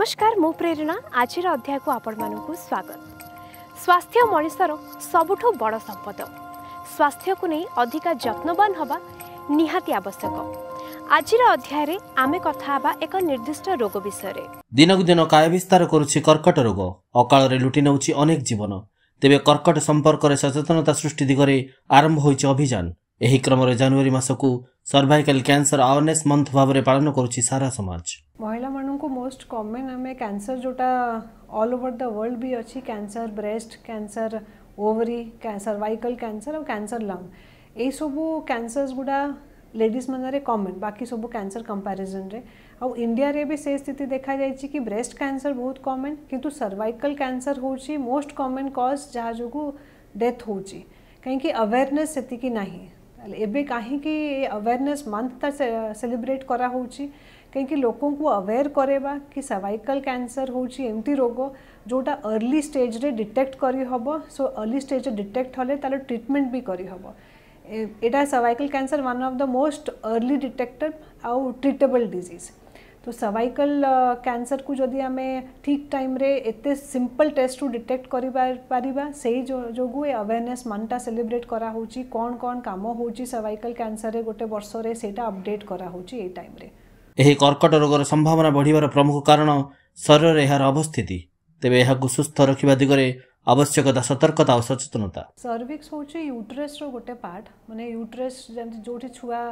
ନମସ୍କାର ମୁଁ ପ୍ରେରଣା ଆଜିର ଅଧ୍ୟାୟକୁ ଆପଣମାନଙ୍କୁ ସ୍ୱାଗତ ସ୍ୱାସ୍ଥ୍ୟ ମଣିଷର ସବୁଠୁ ବଡ଼ ସମ୍ପଦ ସ୍ୱାସ୍ଥ୍ୟକୁ ନେଇ ଅଧିକା ଯତ୍ନବାନ ହେବା ନିହାତି ଆବଶ୍ୟକ ଆଜିର ଅଧ୍ୟାୟରେ ଆମେ କଥା ହେବା ଏକ ନିର୍ଦ୍ଦିଷ୍ଟ ରୋଗ ବିଷୟରେ ଦିନକୁ ଦିନ କାୟ ବିସ୍ତାର କରୁଛି କର୍କଟ ରୋଗ ଅକାଳରେ ଲୁଟି ନେଉଛି ଅନେକ ଜୀବନ ତେବେ କର୍କଟ ସମ୍ପର୍କରେ ସଚେତନତା ସୃଷ୍ଟି ଦିଗରେ ଆରମ୍ଭ ହୋଇଛି ଅଭିଯାନ ଏହି କ୍ରମରେ ଜାନୁଆରୀ ମାସକୁ ସର୍ଭାଇକାଲ କ୍ୟାନ୍ସର ଆୱାରନେସ୍ ମନ୍ଥ ଭାବରେ ପାଳନ କରୁଛି ସାରା ସମାଜ महिला मान मोस्ट कमन आम कैंसर जोटा ऑल ओवर द वर्ल्ड भी अच्छी cancer breast cancer ovary cervical cancer और कैंसर लंग यू कैंसर्स गुड़ा लेडीज मानते कमन बाकी सब कैंसर कंपैरिजन रे आउ इंडिया रे भी से स्थिति देखा जा ब्रेस्ट कैंसर बहुत कमन किंतु सर्वाइकल कैंसर हो मोस्ट कमन कज जहाँ जो डेथ हो कहीं से ना एवं कहीं अवेयरने मंथ से, सेलिब्रेट कराऊँगी कहीं लोक अवेयर करवा कि सर्वाइकल कैंसर हूँ एमती रोग जोटा अर्ली स्टेज रे डिटेक्ट करहब सो अर्ली स्टेज रे डिटेक्ट हले तार ट्रिटमेंट भी करहब यहाँ cervical cancer one of the most early detected आउ ट्रिटेबल डिजीज तो सर्वाइकल कैंसर को जदि आम ठीक टाइम एत सिंपल टेस्ट रू डिटेक्ट कर जो अवेयरने मनटा सेलिब्रेट करा कौन कौन काम हो सर्वाइकल कैंसर गोटे वर्ष रेटा अपडेट करा कराई टाइम रे। ଏହି କର୍କଟ ରୋଗର ସମ୍ଭାବନା ବଢ଼ିବାର ପ୍ରମୁଖ କାରଣ ଶରୀରରେ ଏହାର ଅବସ୍ଥିତି ତେବେ ଏହାକୁ ସୁସ୍ଥ ରଖିବା ଦିଗରେ ଆବଶ୍ୟକତା ସତର୍କତା ଓ ସଚେତନତା ସର୍ଭିକ୍ସ ହେଉଛି ୟୁଟ୍ରେସ୍ର ଗୋଟେ ପାର୍ଟ ମାନେ ୟୁଟ୍ରେସ୍ ଯେମିତି ଯେଉଁଠି ଛୁଆ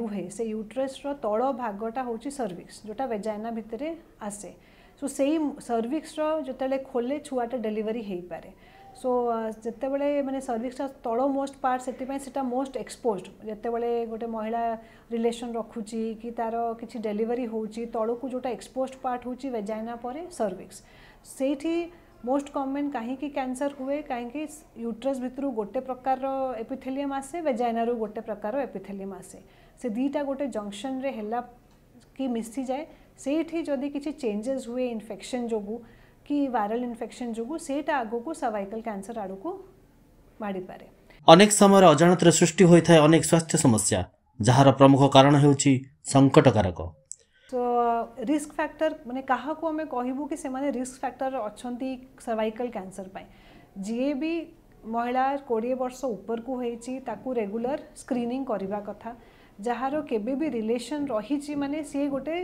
ରୁହେ ସେ ୟୁଟ୍ରେସ୍ର ତଳ ଭାଗଟା ହେଉଛି ସର୍ଭିକ୍ସ ଯେଉଁଟା ବେଜାଇନା ଭିତରେ ଆସେ ସୋ ସେଇ ସର୍ଭିକ୍ସର ଯେତେବେଳେ ଖୋଲେ ଛୁଆଟା ଡେଲିଭରି ହେଇପାରେ सो uh, जिते बड़े मैंने सर्विक्स तौ मोस्ट पार्ट से मोस्ट एक्सपोज जितेबले गोटे महिला रिलेसन रखुच कि तार किसी डेलीवरी हो तौक जो एक्सपोज पार्ट हो वेजाइना पर सर्विक्स से मोस्ट कमन कहीं कैंसर हुए कहीं यूट्रस भितर गोटे प्रकार एपिथेलीयम आसे वेजाइन रु गोटे प्रकार एपिथेलीयम आसे से दीटा गोटे जंक्शन रे है कि मिशी जाए से जदि किसी चेंजेस हुए इनफेक्शन जो कि वायरल इनफेक्शन जो से आग को सर्वाइकल कैंसर आड़ मारिपे अनेक समय अजाणत सृष्टि अनेक स्वास्थ्य समस्या जहाँ प्रमुख कारण हूँ संकटकारक तो रिस्क फैक्टर मैंने क्या आम कहूँ कि रिस्क फैक्टर अच्छा सर्वाइकल कैंसर जी भी महिला कोड़े वर्ष ऊपर को रेगुलर स्क्रीनिंग करवा कथा जार के रिलेसन रही मानने सी गोटे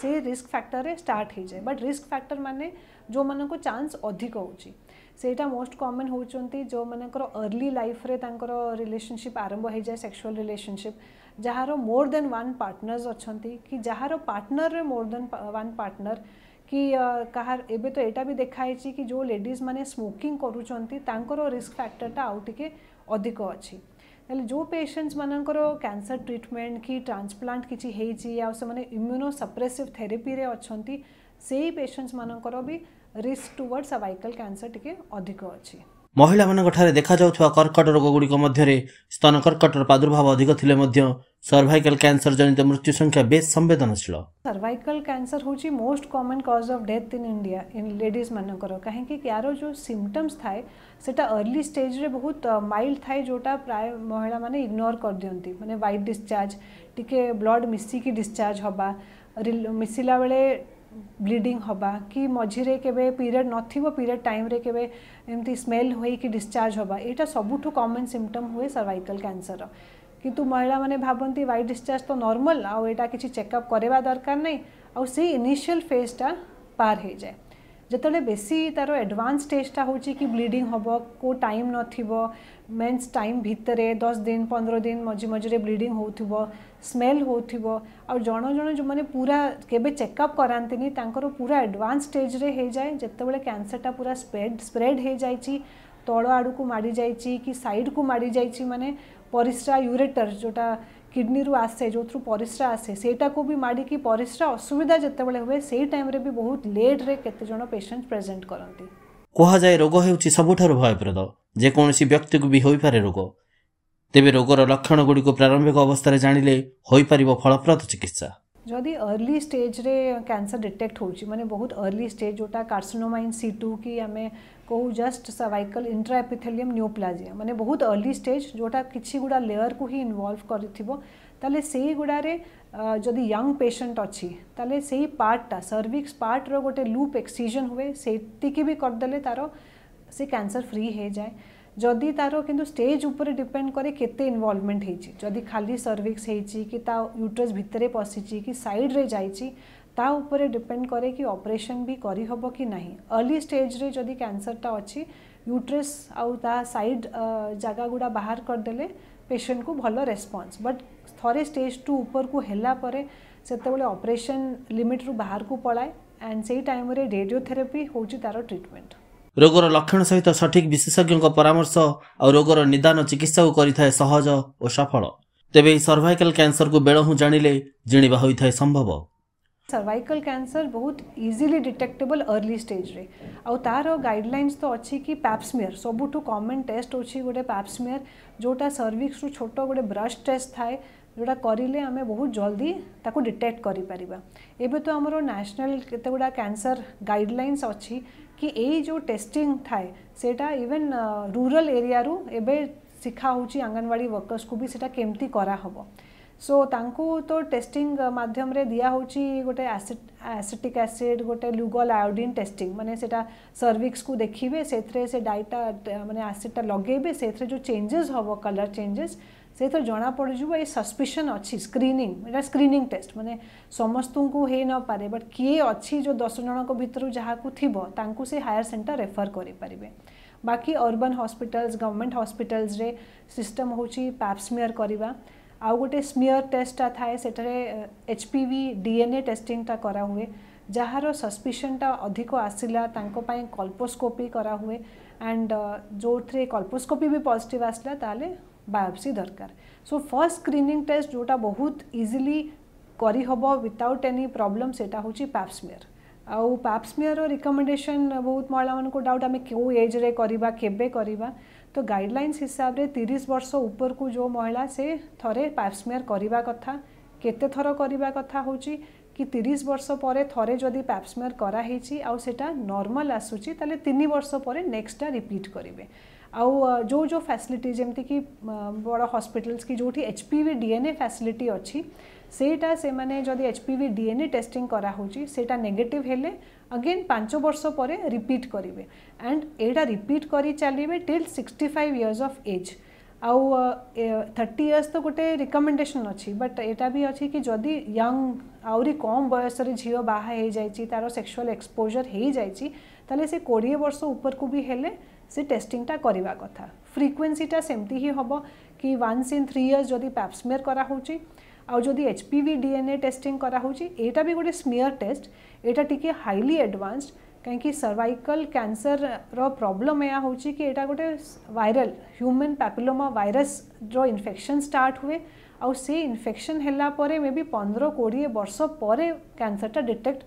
से रिस्क फैक्टर में स्टार्ट हो जाए बट रिस्क फैक्टर मानने जो मान चान्स अधिक होटा मोस्ट कमन हो जो मर अर्ली लाइफ रिलेसनशिप आरंभ हो जाए सेक्सुआल रिलेसनशिप जार मोर देन वन पार्टनर्स अच्छा कि जार पार्टनर में मोर देन वन पार्टनर कि कह ए तो यहाँ भी देखाई कि जो लेडीज मैंने स्मोकिंग करुँचर रिस्क फैक्टरटा आउ टे अधिक अच्छी ହେଲେ ଯେଉଁ ପେସେଣ୍ଟମାନଙ୍କର କ୍ୟାନ୍ସର ଟ୍ରିଟମେଣ୍ଟ କି ଟ୍ରାନ୍ସପ୍ଲାଣ୍ଟ କିଛି ହେଇଛି ଆଉ ସେମାନେ ଇମ୍ୟୁନୋ ସପ୍ରେସିଭ୍ ଥେରାପିରେ ଅଛନ୍ତି ସେଇ ପେସେଣ୍ଟମାନଙ୍କର ବି ରିସ୍କ ଟୁୱାର୍ଡ ସର୍ଭାଇକାଲ କ୍ୟାନ୍ସର ଟିକେ ଅଧିକ ଅଛି ମହିଳାମାନଙ୍କଠାରେ ଦେଖାଯାଉଥିବା କର୍କଟ ରୋଗଗୁଡ଼ିକ ମଧ୍ୟରେ ସ୍ତନ କର୍କଟର ପ୍ରାଦୁର୍ଭାବ ଅଧିକ ଥିଲେ ମଧ୍ୟ ସର୍ଭାଇକାଲ କ୍ୟାନ୍ସର ଜନିତ ମୃତ୍ୟୁ ସଂଖ୍ୟା ବେଶ୍ ସମ୍ବେଦନଶୀଳ ସର୍ଭାଇକାଲ କ୍ୟାନ୍ସର ହେଉଛି most common cause of death in India in ଲେଡ଼ିଜ୍ମାନଙ୍କର କାହିଁକି ୟାର ଯେଉଁ ସିମ୍ପଟମ୍ସ ଥାଏ ସେଇଟା ଅର୍ଲି ଷ୍ଟେଜ୍ରେ ବହୁତ ମାଇଲ୍ଡ ଥାଏ ଯେଉଁଟା ପ୍ରାୟ ମହିଳାମାନେ ଇଗ୍ନୋର କରିଦିଅନ୍ତି ମାନେ ହ୍ୱାଇଟ୍ ଡିସଚାର୍ଜ ଟିକେ ବ୍ଲଡ୍ ମିଶିକି ଡିସଚାର୍ଜ ହେବା ମିଶିଲା ବେଳେ ब्लीडिंग हबा कि मझीरे केबे पीरियड नथिबो टाइम रे केबे स्मेल होइ कि डिस्चार्ज हबा एटा सबुठु कॉमन सिम्टम हुए सर्वाइकल कैंसर कितु महिला मैंने भाबंती वाई डिस्चार्ज तो नर्माल आ एटा चेकअप करवा दरकार नहीं आई से फेजटा फेज टा पार हे जाय जतले बेसी तारो एडवांस स्टेज हो होची कि ब्लीडिंग टाइम नेन्स टाइम भितर दस दिन पंद्रह दिन मझे मझीरे ब्लीडिंग हो स्मेल हो जन जो जो मैंने पूरा केवे चेकअप करती पूरा एडवांस स्टेज रे हो जाए जितेबाला टा पूरा स्प्रेड स्प्रेड हो जा तौ आड़ को माड़ जा कि सैड को माड़ जा मानने परिस्रा यूरेटर जोटा किडनी आसे जो थ्रु परिस्रा आसे सेटा भी माड़ कि परिस्रा असुविधा जितेबाला हुए से टाइम भी बहुत लेट्रे के पेसेंट प्रेजेट करती कह जाए रोग हो सबुठ भयप्रद जेकोसी व्यक्ति को भी होपे रोग तेज रोग लक्षण गुड़ी प्रारंभिक अवस्था जान लेपर फलप्रद चिकित्सा जदि अर्ली स्टेज रे कैंसर डिटेक्ट हो मैंने बहुत अर्ली स्टेज जो कार्सिनोमाइन सी टू कि आम कहू जस्ट सर्वाइकल इंट्राएपिथेलीयम न्यूप्लाजिया मैंने बहुत अर्ली स्टेज जो कि गुड़ा लेयर को ही इनवल्व करें से जदि यंग पेसेंट अच्छी तेल से ही पार्टा सर्विक्स पार्ट रोटे लुप एक्सीजन हुए से भी करदे तार से कैंसर फ्री हो जाए ଯଦି ତାର କିନ୍ତୁ ଷ୍ଟେଜ୍ ଉପରେ ଡିପେଣ୍ଡ କରେ କେତେ ଇନଭଲ୍ଭମେଣ୍ଟ ହେଇଛି ଯଦି ଖାଲି ସର୍ଭିକ୍ସ ହେଇଛି କି ତା ୟୁଟ୍ରସ୍ ଭିତରେ ପଶିଛି କି ସାଇଡ଼୍ରେ ଯାଇଛି ତା ଉପରେ ଡିପେଣ୍ଡ କରେ କି ଅପରେସନ୍ ବି କରିହେବ କି ନାହିଁ ଅର୍ଲି ଷ୍ଟେଜ୍ରେ ଯଦି କ୍ୟାନ୍ସରଟା ଅଛି ୟୁଟ୍ରସ୍ ଆଉ ତା ସାଇଡ଼୍ ଜାଗା ଗୁଡ଼ା ବାହାର କରିଦେଲେ ପେସେଣ୍ଟକୁ ଭଲ ରେସ୍ପନ୍ସ ବଟ୍ ଥରେ ଷ୍ଟେଜ୍ ଟୁ ଉପରକୁ ହେଲା ପରେ ସେତେବେଳେ ଅପରେସନ୍ ଲିମିଟ୍ରୁ ବାହାରକୁ ପଳାଏ ଆଣ୍ଡ ସେଇ ଟାଇମ୍ରେ ରେଡ଼ିଓଥେରାପି ହେଉଛି ତା'ର ଟ୍ରିଟମେଣ୍ଟ ରୋଗର लक्षण सहित ସଠିକ୍ विशेषज्ञ परामर्श ଆଉ ରୋଗର निदान चिकित्सा କରିଥାଏ और सफल तेज ତେବେ ଏହି को କ୍ୟାନ୍ସରକୁ ବେଳହୁଁ ଜାଣିଲେ ଜିଣିବା ହୋଇଥାଏ संभव सर्वाइकल कैंसर बहुत इजिली डिटेक्टेबल अर्ली स्टेज रे तार गाइडलाइंस तो अच्छी कि पैप्समियर सबुठू कॉमन टेस्ट होची गोटे पैप्समियर जोटा सर्विक्स रु छोटो गोटे ब्रश टेस्ट थाए जोटा करें आम बहुत जल्दी ताको डिटेक्ट करें तो आमर न्यासनाल कैंसर गाइडलाइंस अच्छी कि एई जो टेस्टिंग थाए सेटा इवेन रूरल एरिया रु एबे शिखा होची आंगनवाड़ी वर्कर्स को भी सेटा केमती करा हबो सो तांकू तो टेस्टिंग माध्यम रे दिया होची गोटे एसिटिक एसिड गोटे लुगल आयोडीन टेस्टिंग माने सेटा सर्विक्स को देखिबे सेथरे से डाइटा माने एसिडटा लगेबे सेथरे जो चेंजेस हबो कलर चेंजेस से तो जना पड़ ये सस्पिशन अच्छी स्क्रीनिंग स्क्रीनिंग टेस्ट मैंने समस्त को हो न पारे बट किए अच्छी जो दस जन भितर जहाँ को थी से हायर सेन्टर रेफर करें बाकी urban hospital government hospital system हूँ पैपस्मिययर करवा आउ गोटे स्मिययर टेस्टा थाए से एच पी वि डीएनए टेस्टिंगटा कराए जार सस्पिशनटा अधिक आसला कल्पोस्कोपी करा हुए एंड जो थे कल्पोस्कोपी भी पॉजिटिव आसला तालोले बायोपसी दरकार सो फर्स्ट स्क्रीनिंग टेस्ट जोटा बहुत इजिली करहब विदाउट एनी प्रॉब्लम से पैप्समेयर आउ पैप्समेयर रिकमेंडेशन बहुत महिला मान डाउट आम क्यों एज रे करवा के तो गाइडलाइंस हिसाब से तीस वर्ष ऊपर को जो महिला से थे पैप्समेयर करवा कथा केते थर करवा कथा हूँ कि तीस वर्ष पर थे जदि पैप्समेयर कराही आउ से नर्माल आसूँ तेल तीन वर्ष पर नेक्स्टा रिपीट करेंगे आउ जो जो फैसिलिटी जमीक बड़ हस्पिटाल की जो H P V DNA facility अच्छी से मैंने जदि एच वि डीएनए टेस्टिंग कराटा नेगेटिव हेले अगेन पांच वर्ष पर रिपीट करेंगे एंड यहाँ रिपीट कर चलिए till sixty five years of age आउ थर्टी इयर्स तो गोटे रिकमेंडेशन अच्छी बट एटा भी अच्छी कि जदि यंग आम बयस झी बाहर तार सेक्सुआल एक्सपोजर हो जाए तेल से कोड़े वर्ष उपरकू भी हेले से टेस्टिंगटा करने कथा फ्रिक्वेन्सीटा सेमती ही हम कि वन इन थ्री इयर्स जो पैपस्मेयर कराऊँच आदि H P V DNA testing कराऊँचा भी गोटे स्मिययर टेस्ट यहाँ टी हाइली एडवांस्ड कहीं सर्वाइकल कैंसर रॉब्लम यहाँ हूँ कि यहाँ गोटे वायरल ह्यूमन पैपिलोमा वायरस रो इन्फेक्शन स्टार्ट हुए आउ से इन्फेक्शन है मे बी पंद्रह कोड़े वर्ष पर कैंसरटा डिटेक्ट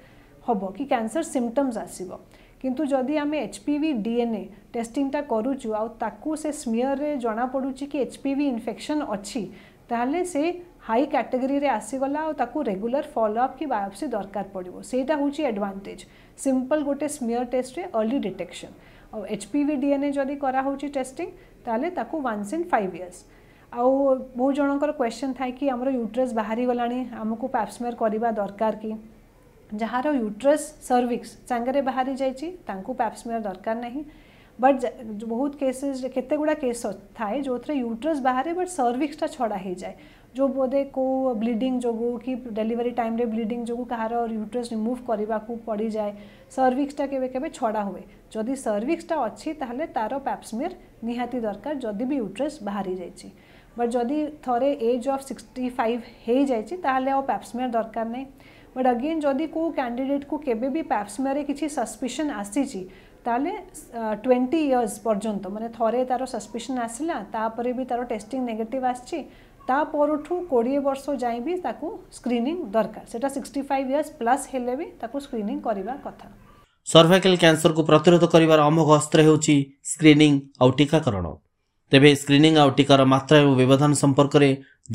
हम कि कैंसर सिम्टम्स आसव किंतु जदि आम एच पी वि डीएनए टेस्टिंगटा करुचु आकु से स्मीयर में जमापड़ी कि एच पी वि इनफेक्शन अच्छी से हाई कैटेगरी रे आसीगला ताकू रेगुलर फॉलोअप की बायोप्सी दरकार पड़ो सेटा हूँ एडवांटेज सिंपल गोटे स्मीयर टेस्ट रे अर्ली डिटेक्शन और एच डीएनए जदि कराँ टेस्टिंग ताले ताकू वन्स इन फाइव इयर्स आउ बहुत जनकर क्वेश्चन थाए कि आम यूट्रेस बाहरी गला आमको पैप्समेयर करवा दरकार कि जार यूट्रस सर्विक्स सांगे बाहरी जापस्मिया दरकार नहीं बट बहुत केसेस केत गुड़ा केस थाए जो थे यूट्रस बाहर बट सर्विक्सटा छड़ा हो जाए जो बोधे को ब्लीडिंग जो कि डेलीवरी टाइम रे ब्लीडिंग जो कहार यूट्रस रिमूव करने को पड़ जाए सर्विक्सटा के छड़ा हुए जदि सर्विक्सटा अच्छी तेल तार पैप्समिर निहाती दरकार जदि भी यूट्रस बाहरी जा बट जदि थे एज अफ सिक्सटी फाइव हो जाए पैप्समिर दरकार नहीं બટ અગેન જોદી કો કેન્ડિડેટ કુ કેબે બી પેપ્સ મેરે કિચી સસ્પેક્શન આસીજી તાલે 20 યર્સ પર્જંત મને થોરે તારો સસ્પેક્શન આસલા તાપર ભી તારો ટેસ્ટિંગ નેગેટિવ આસચી તાપર ઠુ કોડીય વર્ષો જાય ભી તાકુ સ્ક્રીનિંગ દરકાર સેટા 65 યર્સ પ્લસ હેલે ભી તાકુ સ્ક્રીનિંગ કરીવા કથા સર્વાઇકલ કેન્સર કુ પ્રતિરોધ કરીવા અમોઘાસ્ત્ર હેઉચી સ્ક્રીનિંગ ઓ ટીકાકરણ ତେବେ ସ୍କ୍ରିନିଂ ଆଉ ଟିକାର ମାତ୍ରା ଏବଂ ବ୍ୟବଧାନ ସମ୍ପର୍କରେ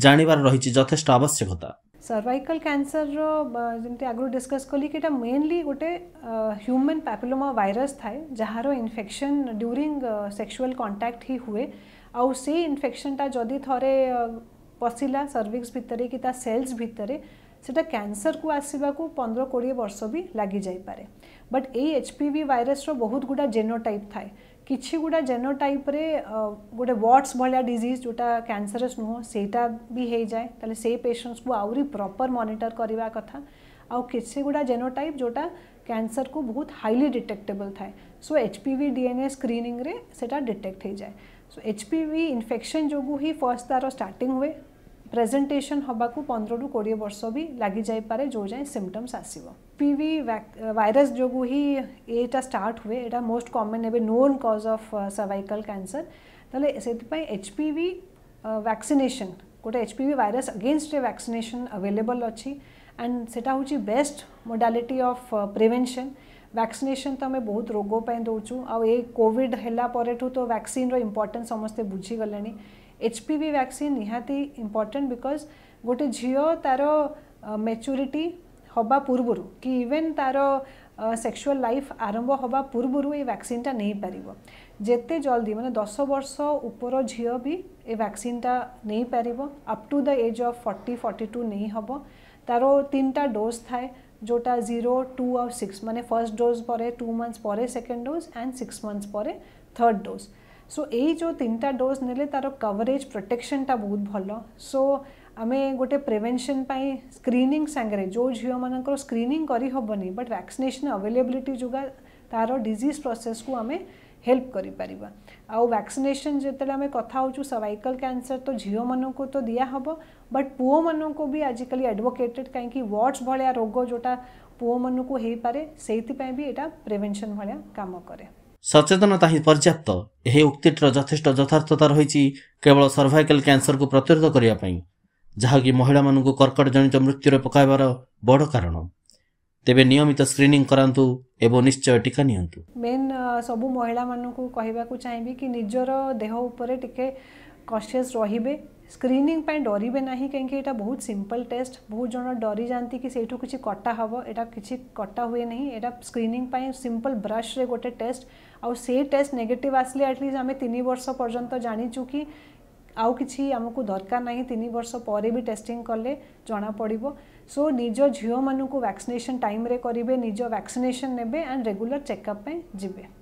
ଜାଣିବାର ରହିଛି ଯଥେଷ୍ଟ ଆବଶ୍ୟକତା ସର୍ଭାଇକାଲ କ୍ୟାନ୍ସରର ଯେମିତି ଆଗରୁ ଡିସ୍କସ୍ କଲି କି ଏଇଟା ମେନଲି ଗୋଟେ ହ୍ୟୁମାନ୍ ପାପିଲୋମା ଭାଇରସ୍ ଥାଏ ଯାହାର ଇନଫେକ୍ସନ୍ ଡ୍ୟୁରିଂ ସେକ୍ସୁଆଲ୍ କଣ୍ଟାକ୍ଟ ହିଁ ହୁଏ ଆଉ ସେଇ ଇନଫେକ୍ସନ୍ଟା ଯଦି ଥରେ ପଶିଲା ସର୍ଭିକ୍ସ ଭିତରେ କି ତା ସେଲ୍ସ ଭିତରେ ସେଇଟା କ୍ୟାନ୍ସରକୁ ଆସିବାକୁ ପନ୍ଦର କୋଡ଼ିଏ ବର୍ଷ ବି ଲାଗିଯାଇପାରେ ବଟ୍ ଏଇ ଏଚ୍ ପି ଭି ଭାଇରସ୍ର ବହୁତ ଗୁଡ଼ା ଜେନୋଟାଇପ୍ ଥାଏ किसी गुटा जेनोटाइप गोटे वर्ड्स भाया डीज जोटा कैनसरस नुह से भी हो जाए तो से पेसेंट्स को आहरी प्रपर मनिटर करवा कथा आउ किसी गुटा जेनोटाइप जोटा कैंसर को बहुत हाइली डिटेक्टेबल थाए so H P V DNA screening detect हो जाए सो एच इनफेक्शन जो ही फर्स्ट तार स्टार्ट हुए प्रेजेंटेशन हाँ पंद्रह कोड़े वर्ष भी लग जापे जो जाए सिमटम्स आसवे पीवी वायरस uh, जो ही ये स्टार्ट हुए ये मोस्ट कमन एवं known cause of cervical cancer तो एचपीवी वैक्सीनेशन गोटे HPV virus against a vaccination available अच्छी एंड सेटा हूँ best modality of prevention vaccination तो आम बहुत रोगपाई दौचु आ कोड है तो वैक्सीन रमपोर्टा समस्ते बुझीगले एचपीवी वैक्सीन निहाती इम्पोर्टेन्ट बिकज गोटे झी तार मेच्यूरीटी हवा पूर्व कि इवेन तार सेक्सुआल लाइफ आरंभ हवा पूर्व ये वैक्सीनटा नहीं पार जिते जल्दी मैंने दस वर्ष ऊपर झील भी ये वैक्सीनटा नहीं पार up to the age of forty forty two नहीं हम तार तीन टा डोज थाए जोटा जीरो टू आउ सिक्स मानने फर्स्ट डोज पर टू मंथस पर second dose and six months पर थर्ड डोज सो so, यही जो तीन टा डोज ने तार कवरेज प्रोटेक्शनटा बहुत भल सो आम गोटे प्रिवेंशन पाई स्क्रीनिंग सांगरे जो झील मान स्क्रीनिंग करी बट वैक्सीनेशन अवेलेबिलिटी जोगा तार डिजिज प्रोसेस को आम हेल्प कर पार्बा आ वैक्सीनेशन जते आमे कथा होचु सर्वाइकल कैंसर तो झियो मानको तो दिया हबो बट पुओ को भी आजकल एडवोकेटेड काई कि वॉच भलिया रोग जो पुओ मान हेई पारे सेइती पई भी एटा प्रिवेंशन भलिया काम करे सचेतनता ही पर्याप्त यह उक्तिर जथेष यथार्थता रही केवल सर्भाइकाल कैंसर को प्रतिरोध करने ଯାହାକି ମହିଳାମାନଙ୍କୁ କର୍କଟ ଜନିତ ମୃତ୍ୟୁରେ ପକାଇବାର ବଡ଼ କାରଣ ତେବେ ନିୟମିତ ସ୍କ୍ରିନିଂ କରାନ୍ତୁ ଏବଂ ନିଶ୍ଚୟ ଟୀକା ନିଅନ୍ତୁ ମେନ୍ ସବୁ ମହିଳାମାନଙ୍କୁ କହିବାକୁ ଚାହିଁବି କି ନିଜର ଦେହ ଉପରେ ଟିକେ କସିୟସ୍ ରହିବେ ସ୍କ୍ରିନିଂ ପାଇଁ ଡରିବେ ନାହିଁ କାହିଁକି ଏଇଟା ବହୁତ ସିମ୍ପଲ୍ ଟେଷ୍ଟ ବହୁତ ଜଣ ଡରି ଯାଆନ୍ତି କି ସେଇଠୁ କିଛି କଟା ହେବ ଏଇଟା କିଛି କଟା ହୁଏ ନାହିଁ ଏଇଟା ସ୍କ୍ରିନିଂ ପାଇଁ ସିମ୍ପଲ୍ ବ୍ରସ୍ରେ ଗୋଟେ ଟେଷ୍ଟ ଆଉ ସେଇ ଟେଷ୍ଟ ନେଗେଟିଭ୍ ଆସିଲେ ଆଟଲିଷ୍ଟ ଆମେ ତିନି ବର୍ଷ ପର୍ଯ୍ୟନ୍ତ ଜାଣିଛୁ କି आउ कि आमको दरकार ना तीन वर्ष पर भी टेस्टिंग कले जना जमापड़ सो so, निज झी मूँ वैक्सीनेसन टाइम करेंगे निज वैक्सीनेसन ने एंड रेगुलर चेकअप जी